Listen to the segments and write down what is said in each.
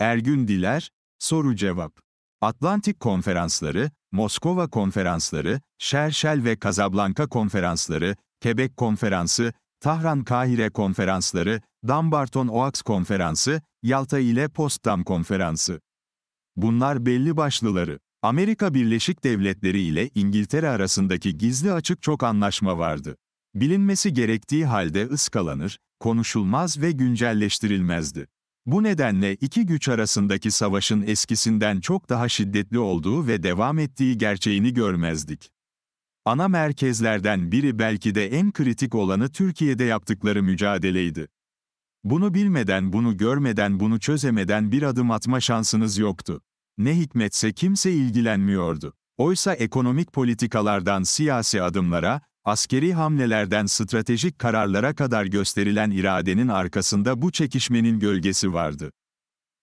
Ergün Diler, soru-cevap. Atlantik konferansları, Moskova konferansları, Şerşel ve Kazablanka konferansları, Kebek konferansı, Tahran-Kahire konferansları, Dumbarton oaks konferansı, Yalta ile Potsdam konferansı. Bunlar belli başlıları. Amerika Birleşik Devletleri ile İngiltere arasındaki gizli açık çok anlaşma vardı. Bilinmesi gerektiği halde ıskalanır, konuşulmaz ve güncelleştirilmezdi. Bu nedenle iki güç arasındaki savaşın eskisinden çok daha şiddetli olduğu ve devam ettiği gerçeğini görmezdik. Ana merkezlerden biri belki de en kritik olanı Türkiye'de yaptıkları mücadeleydi. Bunu bilmeden, bunu görmeden, bunu çözemeden bir adım atma şansınız yoktu. Ne hikmetse kimse ilgilenmiyordu. Oysa ekonomik politikalardan siyasi adımlara, Askeri hamlelerden stratejik kararlara kadar gösterilen iradenin arkasında bu çekişmenin gölgesi vardı.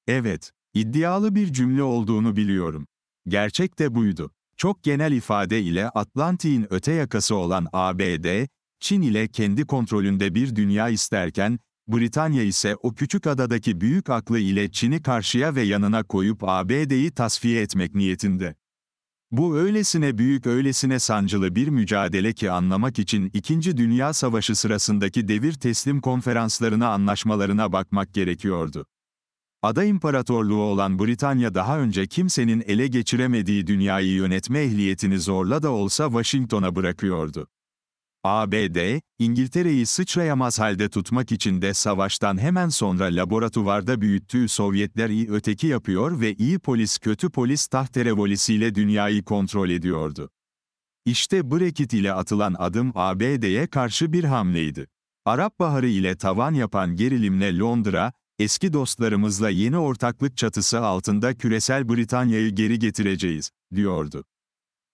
Evet, iddialı bir cümle olduğunu biliyorum. Gerçek de buydu. Çok genel ifade ile Atlantik'in öte yakası olan ABD, Çin ile kendi kontrolünde bir dünya isterken, Britanya ise o küçük adadaki büyük aklı ile Çin'i karşıya ve yanına koyup ABD'yi tasfiye etmek niyetinde. Bu öylesine büyük öylesine sancılı bir mücadele ki anlamak için 2. Dünya Savaşı sırasındaki devir teslim konferanslarına anlaşmalarına bakmak gerekiyordu. Ada imparatorluğu olan Britanya daha önce kimsenin ele geçiremediği dünyayı yönetme ehliyetini zorla da olsa Washington'a bırakıyordu. ABD, İngiltere'yi sıçrayamaz halde tutmak için de savaştan hemen sonra laboratuvarda büyüttüğü Sovyetler iyi öteki yapıyor ve iyi polis kötü polis tahterevolisiyle dünyayı kontrol ediyordu. İşte Brexit ile atılan adım ABD'ye karşı bir hamleydi. Arap Baharı ile tavan yapan gerilimle Londra, eski dostlarımızla yeni ortaklık çatısı altında küresel Britanya'yı geri getireceğiz, diyordu.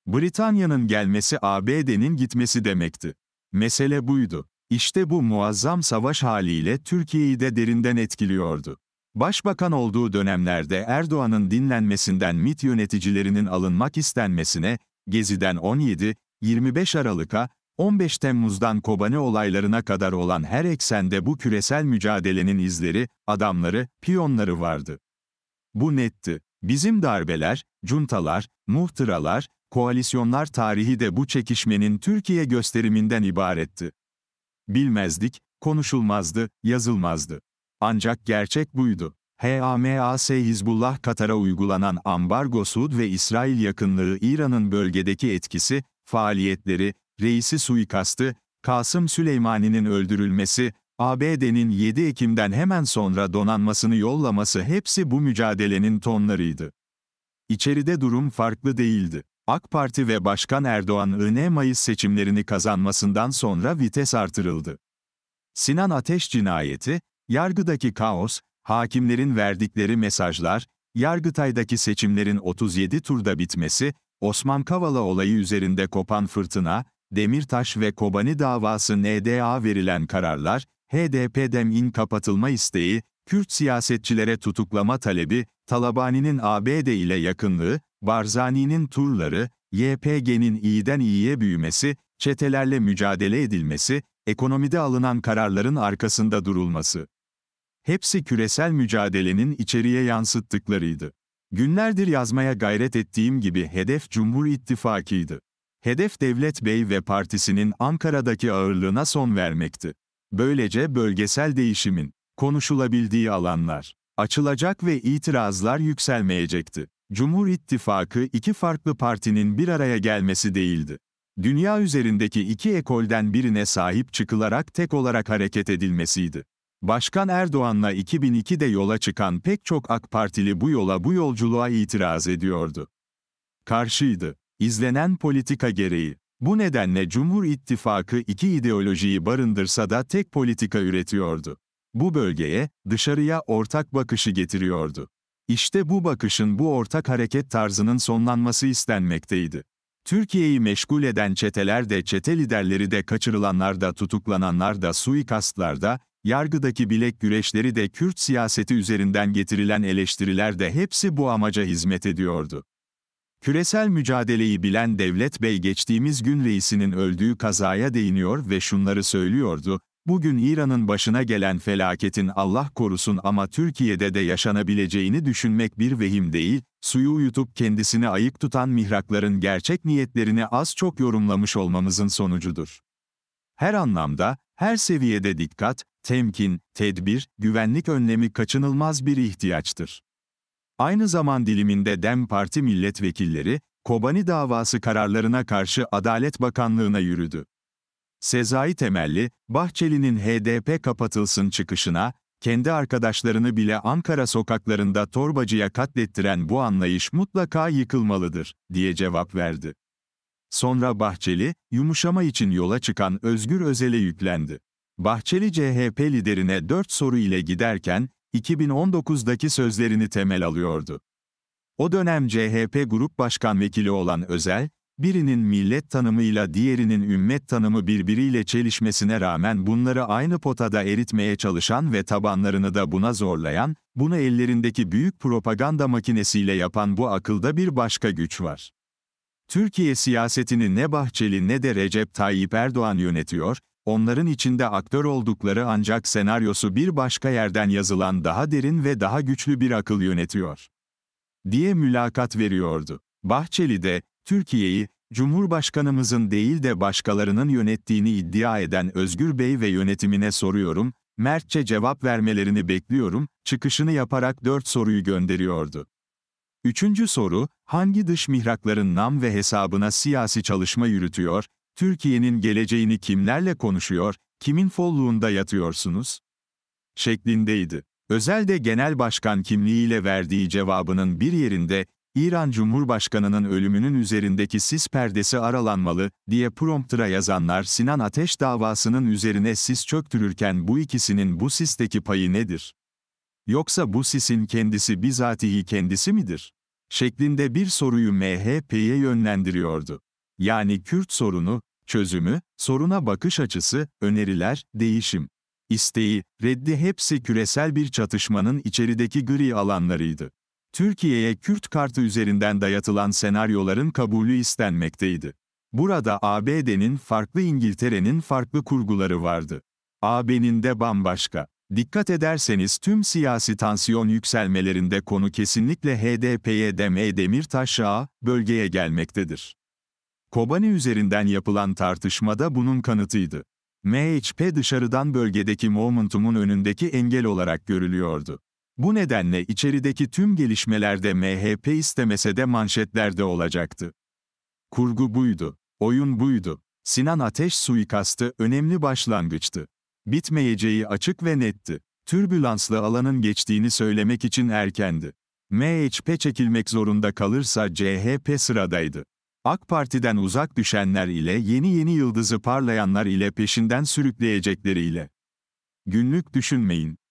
Britanya'nın gelmesi ABD'nin gitmesi demekti. Mesele buydu. İşte bu muazzam savaş haliyle Türkiye'yi de derinden etkiliyordu. Başbakan olduğu dönemlerde Erdoğan'ın dinlenmesinden MIT yöneticilerinin alınmak istenmesine, Gezi'den 17, 25 Aralık'a, 15 Temmuz'dan Kobane olaylarına kadar olan her eksende bu küresel mücadelenin izleri, adamları, piyonları vardı. Bu netti. Bizim darbeler, cuntalar, muhtıralar, Koalisyonlar tarihi de bu çekişmenin Türkiye gösteriminden ibaretti. Bilmezdik, konuşulmazdı, yazılmazdı. Ancak gerçek buydu. HAMAS Hizbullah Katar'a uygulanan ambargo Suud ve İsrail yakınlığı İran'ın bölgedeki etkisi, faaliyetleri, reisi suikastı, Kasım Süleymani'nin öldürülmesi, ABD'nin 7 Ekim'den hemen sonra donanmasını yollaması hepsi bu mücadelenin tonlarıydı. İçeride durum farklı değildi. AK Parti ve Başkan Erdoğan ÖN Mayıs seçimlerini kazanmasından sonra vites artırıldı. Sinan Ateş cinayeti, yargıdaki kaos, hakimlerin verdikleri mesajlar, Yargıtay'daki seçimlerin 37 turda bitmesi, Osman Kavala olayı üzerinde kopan fırtına, Demirtaş ve Kobani davası NDA verilen kararlar, HDP-DEM'in kapatılma isteği, Kürt siyasetçilere tutuklama talebi, Talabani'nin ABD ile yakınlığı, Barzani'nin turları, YPG'nin iyiden iyiye büyümesi, çetelerle mücadele edilmesi, ekonomide alınan kararların arkasında durulması. Hepsi küresel mücadelenin içeriye yansıttıklarıydı. Günlerdir yazmaya gayret ettiğim gibi hedef Cumhur İttifakı'ydı. Hedef Devlet Bey ve partisinin Ankara'daki ağırlığına son vermekti. Böylece bölgesel değişimin konuşulabildiği alanlar açılacak ve itirazlar yükselmeyecekti. Cumhur İttifakı iki farklı partinin bir araya gelmesi değildi. Dünya üzerindeki iki ekolden birine sahip çıkılarak tek olarak hareket edilmesiydi. Başkan Erdoğan'la 2002'de yola çıkan pek çok AK Partili bu yola bu yolculuğa itiraz ediyordu. Karşıydı. İzlenen politika gereği. Bu nedenle Cumhur İttifakı iki ideolojiyi barındırsa da tek politika üretiyordu. Bu bölgeye, dışarıya ortak bakışı getiriyordu. İşte bu bakışın bu ortak hareket tarzının sonlanması istenmekteydi. Türkiye'yi meşgul eden çeteler de çete liderleri de kaçırılanlar da tutuklananlar da suikastlar da, yargıdaki bilek güreşleri de Kürt siyaseti üzerinden getirilen eleştiriler de hepsi bu amaca hizmet ediyordu. Küresel mücadeleyi bilen Devlet Bey geçtiğimiz gün reisinin öldüğü kazaya değiniyor ve şunları söylüyordu, Bugün İran'ın başına gelen felaketin Allah korusun ama Türkiye'de de yaşanabileceğini düşünmek bir vehim değil, suyu uyutup kendisini ayık tutan mihrakların gerçek niyetlerini az çok yorumlamış olmamızın sonucudur. Her anlamda, her seviyede dikkat, temkin, tedbir, güvenlik önlemi kaçınılmaz bir ihtiyaçtır. Aynı zaman diliminde DEM Parti milletvekilleri, Kobani davası kararlarına karşı Adalet Bakanlığı'na yürüdü. Sezai Temelli, Bahçeli'nin HDP kapatılsın çıkışına, kendi arkadaşlarını bile Ankara sokaklarında torbacıya katlettiren bu anlayış mutlaka yıkılmalıdır, diye cevap verdi. Sonra Bahçeli, yumuşama için yola çıkan Özgür Özel'e yüklendi. Bahçeli CHP liderine dört soru ile giderken, 2019'daki sözlerini temel alıyordu. O dönem CHP Grup Başkan Vekili olan Özel, Birinin millet tanımıyla diğerinin ümmet tanımı birbiriyle çelişmesine rağmen bunları aynı potada eritmeye çalışan ve tabanlarını da buna zorlayan, bunu ellerindeki büyük propaganda makinesiyle yapan bu akılda bir başka güç var. Türkiye siyasetini ne Bahçeli ne de Recep Tayyip Erdoğan yönetiyor, onların içinde aktör oldukları ancak senaryosu bir başka yerden yazılan daha derin ve daha güçlü bir akıl yönetiyor. diye mülakat veriyordu. Bahçeli de, Türkiye'yi, Cumhurbaşkanımızın değil de başkalarının yönettiğini iddia eden Özgür Bey ve yönetimine soruyorum, mertçe cevap vermelerini bekliyorum, çıkışını yaparak dört soruyu gönderiyordu. Üçüncü soru, hangi dış mihrakların nam ve hesabına siyasi çalışma yürütüyor, Türkiye'nin geleceğini kimlerle konuşuyor, kimin folluğunda yatıyorsunuz? şeklindeydi. Özel de genel başkan kimliğiyle verdiği cevabının bir yerinde, İran Cumhurbaşkanı'nın ölümünün üzerindeki sis perdesi aralanmalı, diye promptra yazanlar Sinan Ateş davasının üzerine sis çöktürürken bu ikisinin bu sisteki payı nedir? Yoksa bu sisin kendisi bizatihi kendisi midir? Şeklinde bir soruyu MHP'ye yönlendiriyordu. Yani Kürt sorunu, çözümü, soruna bakış açısı, öneriler, değişim. İsteği, reddi hepsi küresel bir çatışmanın içerideki gri alanlarıydı. Türkiye'ye Kürt kartı üzerinden dayatılan senaryoların kabulü istenmekteydi. Burada ABD'nin farklı İngiltere'nin farklı kurguları vardı. AB'nin de bambaşka. Dikkat ederseniz tüm siyasi tansiyon yükselmelerinde konu kesinlikle HDP'ye deme Demirtaş'a, bölgeye gelmektedir. Kobani üzerinden yapılan tartışmada bunun kanıtıydı. MHP dışarıdan bölgedeki momentumun önündeki engel olarak görülüyordu. Bu nedenle içerideki tüm gelişmelerde MHP istemese de manşetlerde olacaktı. Kurgu buydu, oyun buydu. Sinan Ateş suikastı önemli başlangıçtı. Bitmeyeceği açık ve netti. Türbülanslı alanın geçtiğini söylemek için erkendi. MHP çekilmek zorunda kalırsa CHP sıradaydı. AK Parti'den uzak düşenler ile yeni yeni yıldızı parlayanlar ile peşinden sürükleyecekleriyle. Günlük düşünmeyin.